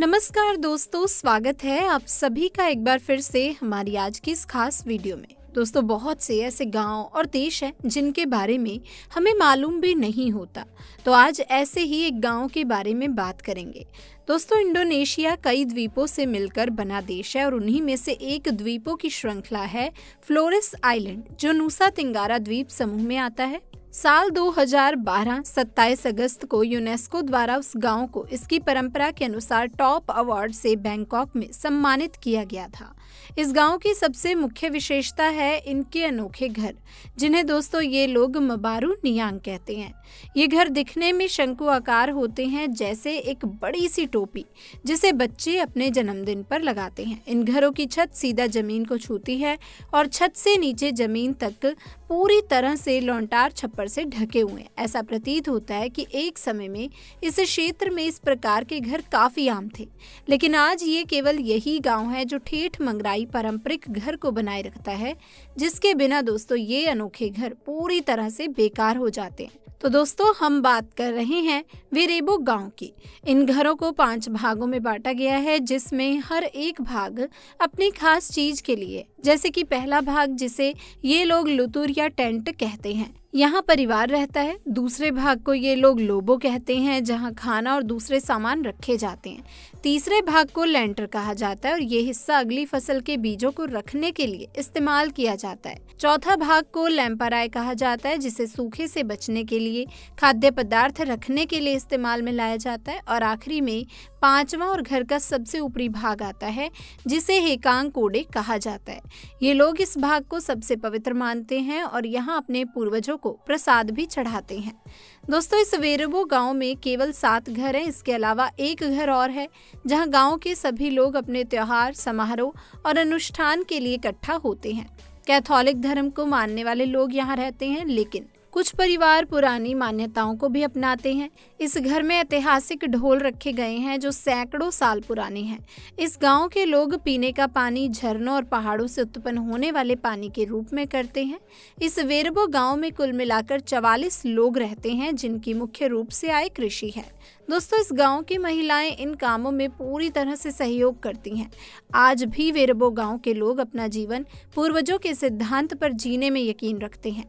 नमस्कार दोस्तों स्वागत है आप सभी का एक बार फिर से हमारी आज की इस खास वीडियो में दोस्तों बहुत से ऐसे गांव और देश हैं जिनके बारे में हमें मालूम भी नहीं होता तो आज ऐसे ही एक गांव के बारे में बात करेंगे दोस्तों इंडोनेशिया कई द्वीपों से मिलकर बना देश है और उन्हीं में से एक द्वीपों की श्रृंखला है फ्लोरिस आइलैंड जो नूसा तिंगारा द्वीप समूह में आता है साल 2012 27 अगस्त को यूनेस्को द्वारा उस गांव को इसकी परंपरा के अनुसार टॉप अवार्ड से बैंकॉक में सम्मानित किया गया था इस गांव की सबसे मुख्य विशेषता है इनके अनोखे घर जिन्हें दोस्तों ये लोग मबारू नियांग कहते हैं ये घर दिखने में शंकु आकार होते हैं जैसे एक बड़ी सी टोपी जिसे बच्चे अपने जन्मदिन पर लगाते हैं इन घरों की छत सीधा जमीन को छूती है और छत से नीचे जमीन तक पूरी तरह से लौंटार छप्पड़ कवर से ढके हुए हैं ऐसा प्रतीत होता है कि एक समय में इस क्षेत्र में इस प्रकार के घर काफ़ी आम थे लेकिन आज ये केवल यही गांव है जो ठेठ मंगराई पारंपरिक घर को बनाए रखता है जिसके बिना दोस्तों ये अनोखे घर पूरी तरह से बेकार हो जाते हैं तो दोस्तों हम बात कर रहे हैं वेरेबो गांव की इन घरों को पांच भागों में बांटा गया है जिसमें हर एक भाग अपनी खास चीज के लिए जैसे कि पहला भाग जिसे ये लोग लुतुर या टेंट कहते हैं यहाँ परिवार रहता है दूसरे भाग को ये लोग लोबो कहते हैं जहाँ खाना और दूसरे सामान रखे जाते हैं तीसरे भाग को लेंटर कहा जाता है और ये हिस्सा अगली फसल के बीजों को रखने के लिए इस्तेमाल किया जाता है चौथा भाग को लैम्पराय कहा जाता है जिसे सूखे से बचने के लिए खाद्य पदार्थ रखने के लिए इस्तेमाल में लाया जाता है और आखिरी में पांचवा और घर का सबसे ऊपरी भाग आता है जिसे हेकांग कोडे कहा जाता है ये लोग इस भाग को सबसे पवित्र मानते हैं और यहाँ अपने पूर्वजों को प्रसाद भी चढ़ाते हैं दोस्तों इस वेरबो गांव में केवल सात घर हैं इसके अलावा एक घर और है जहां गांव के सभी लोग अपने त्यौहार समारोह और अनुष्ठान के लिए इकट्ठा होते हैं कैथोलिक धर्म को मानने वाले लोग यहाँ रहते हैं लेकिन कुछ परिवार पुरानी मान्यताओं को भी अपनाते हैं इस घर में ऐतिहासिक ढोल रखे गए हैं जो सैकड़ों साल पुराने हैं इस गांव के लोग पीने का पानी झरनों और पहाड़ों से उत्पन्न होने वाले पानी के रूप में करते हैं इस वेरबो गांव में कुल मिलाकर चवालीस लोग रहते हैं जिनकी मुख्य रूप से आय कृषि है दोस्तों इस गांव की महिलाएं इन कामों में पूरी तरह से सहयोग करती हैं आज भी वेरबो गांव के लोग अपना जीवन पूर्वजों के सिद्धांत पर जीने में यकीन रखते हैं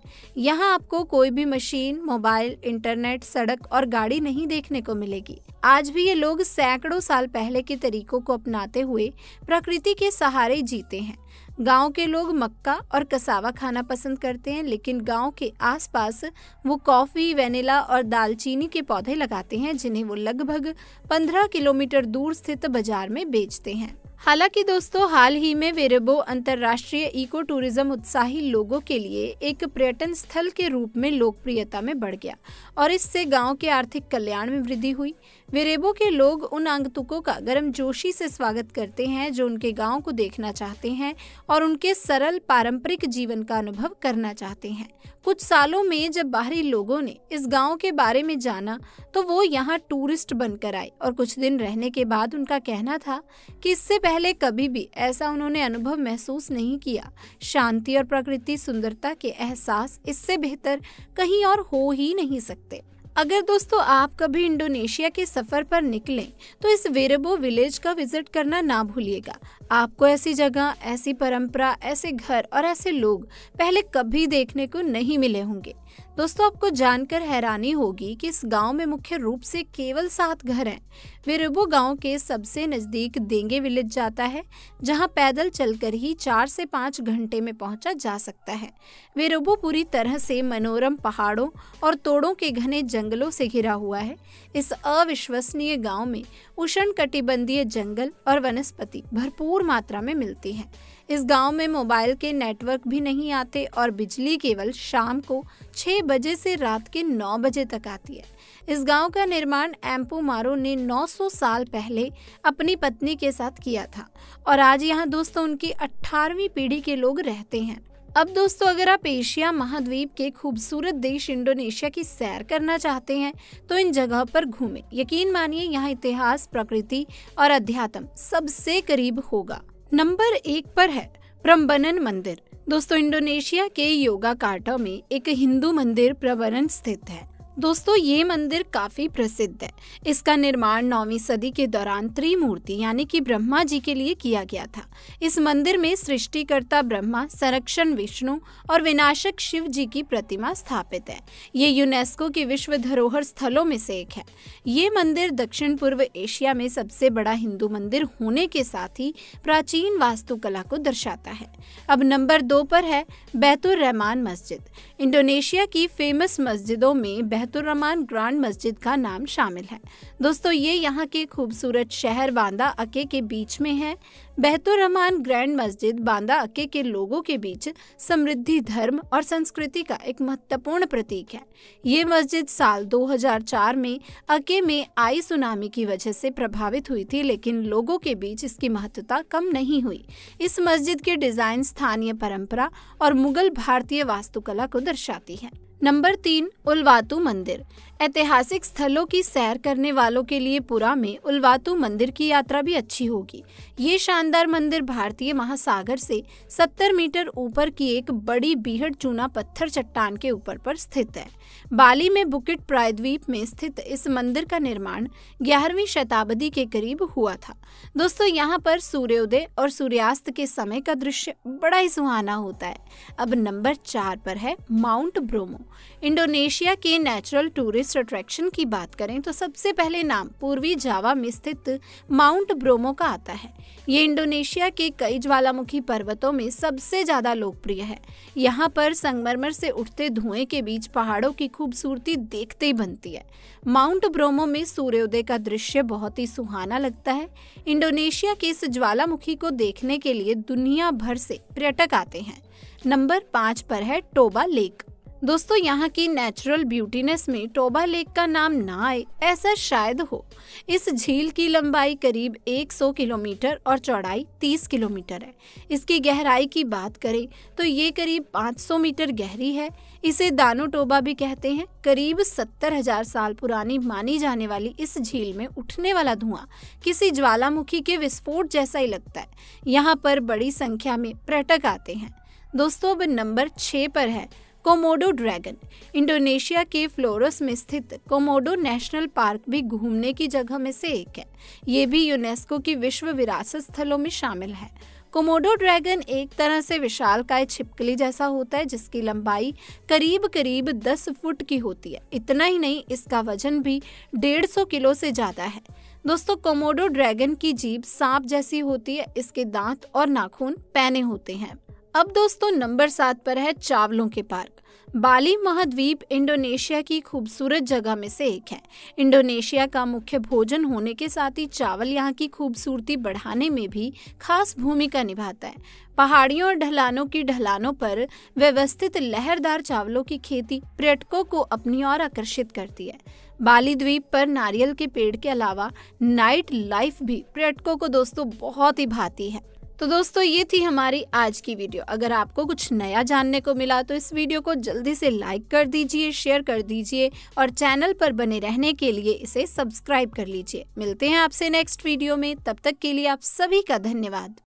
यहाँ आपको कोई भी मशीन मोबाइल इंटरनेट सड़क और गाड़ी नहीं देखने को मिलेगी आज भी ये लोग सैकड़ों साल पहले के तरीकों को अपनाते हुए प्रकृति के सहारे जीते हैं गांव के लोग मक्का और कसावा खाना पसंद करते हैं लेकिन गांव के आसपास वो कॉफ़ी वेनिला और दालचीनी के पौधे लगाते हैं जिन्हें वो लगभग 15 किलोमीटर दूर स्थित बाजार में बेचते हैं हालांकि दोस्तों हाल ही में वेरेबो अंतर्राष्ट्रीय इको टूरिज्म उत्साही लोगों के लिए एक पर्यटन स्थल के रूप में लोकप्रियता में बढ़ गया और इससे गांव के आर्थिक कल्याण में वृद्धि हुई वेरेबो के लोग उन आगंतुकों का गर्मजोशी से स्वागत करते हैं जो उनके गांव को देखना चाहते हैं और उनके सरल पारंपरिक जीवन का अनुभव करना चाहते हैं कुछ सालों में जब बाहरी लोगों ने इस गांव के बारे में जाना तो वो यहाँ टूरिस्ट बनकर आए और कुछ दिन रहने के बाद उनका कहना था कि इससे पहले कभी भी ऐसा उन्होंने अनुभव महसूस नहीं किया शांति और प्रकृति सुंदरता के एहसास इससे बेहतर कहीं और हो ही नहीं सकते अगर दोस्तों आप कभी इंडोनेशिया के सफर पर निकलें तो इस वेरेबो विलेज का विजिट करना ना भूलिएगा आपको ऐसी जगह ऐसी परंपरा ऐसे घर और ऐसे लोग पहले कभी देखने को नहीं मिले होंगे दोस्तों आपको जानकर हैरानी होगी कि इस गांव में मुख्य रूप से केवल सात घर हैं रिबो गांव के सबसे नज़दीक देंगे विलेज जाता है जहां पैदल चलकर ही चार से पाँच घंटे में पहुंचा जा सकता है रिबो पूरी तरह से मनोरम पहाड़ों और तोड़ों के घने जंगलों से घिरा हुआ है इस अविश्वसनीय गाँव में उष्ण कटिबंधीय जंगल और वनस्पति भरपूर मात्रा में मिलती है इस गांव में मोबाइल के नेटवर्क भी नहीं आते और बिजली केवल शाम को छह बजे से रात के 9 बजे तक आती है इस गांव का निर्माण एम्पू मारो ने 900 साल पहले अपनी पत्नी के साथ किया था और आज यहाँ दोस्तों उनकी 18वीं पीढ़ी के लोग रहते हैं अब दोस्तों अगर आप एशिया महाद्वीप के खूबसूरत देश इंडोनेशिया की सैर करना चाहते हैं तो इन जगह पर घूमें यकीन मानिए यहाँ इतिहास प्रकृति और अध्यात्म सबसे करीब होगा नंबर एक पर है प्रम्बनन मंदिर दोस्तों इंडोनेशिया के योगा काटा में एक हिंदू मंदिर प्रवरण स्थित है दोस्तों ये मंदिर काफ़ी प्रसिद्ध है इसका निर्माण नौवीं सदी के दौरान त्रिमूर्ति यानी कि ब्रह्मा जी के लिए किया गया था इस मंदिर में सृष्टिकर्ता ब्रह्मा संरक्षण विष्णु और विनाशक शिव जी की प्रतिमा स्थापित है ये यूनेस्को के विश्व धरोहर स्थलों में से एक है ये मंदिर दक्षिण पूर्व एशिया में सबसे बड़ा हिंदू मंदिर होने के साथ ही प्राचीन वास्तुकला को दर्शाता है अब नंबर दो पर है बैतुर रहमान मस्जिद इंडोनेशिया की फेमस मस्जिदों में रहमान ग्रांड मस्जिद का नाम शामिल है दोस्तों ये यहाँ के खूबसूरत शहर बांदा अके के बीच में है रहमान ग्रैंड मस्जिद बांदा अके के लोगों के बीच समृद्धि धर्म और संस्कृति का एक महत्वपूर्ण प्रतीक है ये मस्जिद साल 2004 में अके में आई सुनामी की वजह से प्रभावित हुई थी लेकिन लोगों के बीच इसकी महत्वता कम नहीं हुई इस मस्जिद के डिज़ाइन स्थानीय परंपरा और मुगल भारतीय वास्तुकला को दर्शाती है नंबर तीन उलवातु मंदिर ऐतिहासिक स्थलों की सैर करने वालों के लिए पुरा में उलवातु मंदिर की यात्रा भी अच्छी होगी ये शानदार मंदिर भारतीय महासागर से 70 मीटर ऊपर की एक बड़ी बीहड़ चूना पत्थर चट्टान के ऊपर पर स्थित है बाली में बुकेट प्रायद्वीप में स्थित इस मंदिर का निर्माण ग्यारहवीं शताब्दी के करीब हुआ था दोस्तों यहाँ पर सूर्योदय और सूर्यास्त के समय का दृश्य बड़ा ही सुहाना होता है अब नंबर चार पर है माउंट ब्रोमो इंडोनेशिया के नेचुरल टूरिस्ट अट्रैक्शन की बात करें तो सबसे पहले नाम पूर्वी जावा में स्थित माउंट ब्रोमो का आता है ये इंडोनेशिया के कई ज्वालामुखी पर्वतों में सबसे ज़्यादा लोकप्रिय है यहाँ पर संगमरमर से उठते धुएं के बीच पहाड़ों की खूबसूरती देखते ही बनती है माउंट ब्रोमो में सूर्योदय का दृश्य बहुत ही सुहाना लगता है इंडोनेशिया के इस ज्वालामुखी को देखने के लिए दुनिया भर से पर्यटक आते हैं नंबर पाँच पर है टोबा लेक दोस्तों यहाँ की नेचुरल ब्यूटीनेस में टोबा लेक का नाम ना आए ऐसा शायद हो इस झील की लंबाई करीब 100 किलोमीटर और चौड़ाई 30 किलोमीटर है इसकी गहराई की बात करें तो ये करीब 500 मीटर गहरी है इसे दानो टोबा भी कहते हैं करीब सत्तर हजार साल पुरानी मानी जाने वाली इस झील में उठने वाला धुआं किसी ज्वालामुखी के विस्फोट जैसा ही लगता है यहाँ पर बड़ी संख्या में पर्यटक आते हैं दोस्तों अब नंबर छः पर है कोमोडो ड्रैगन इंडोनेशिया के फ्लोरस में स्थित कोमोडो नेशनल पार्क भी घूमने की जगह में से एक है ये भी यूनेस्को की विश्व विरासत स्थलों में शामिल है कोमोडो ड्रैगन एक तरह से विशाल काय छिपकली जैसा होता है जिसकी लंबाई करीब करीब 10 फुट की होती है इतना ही नहीं इसका वजन भी 150 किलो से ज़्यादा है दोस्तों कोमोडो ड्रैगन की जीभ सांप जैसी होती है इसके दांत और नाखून पैने होते हैं अब दोस्तों नंबर सात पर है चावलों के पार्क बाली महाद्वीप इंडोनेशिया की खूबसूरत जगह में से एक है इंडोनेशिया का मुख्य भोजन होने के साथ ही चावल यहाँ की खूबसूरती बढ़ाने में भी खास भूमिका निभाता है पहाड़ियों और ढलानों की ढलानों पर व्यवस्थित लहरदार चावलों की खेती पर्यटकों को अपनी ओर आकर्षित करती है बाली द्वीप पर नारियल के पेड़ के अलावा नाइट लाइफ भी पर्यटकों को दोस्तों बहुत ही भाती है तो दोस्तों ये थी हमारी आज की वीडियो अगर आपको कुछ नया जानने को मिला तो इस वीडियो को जल्दी से लाइक कर दीजिए शेयर कर दीजिए और चैनल पर बने रहने के लिए इसे सब्सक्राइब कर लीजिए मिलते हैं आपसे नेक्स्ट वीडियो में तब तक के लिए आप सभी का धन्यवाद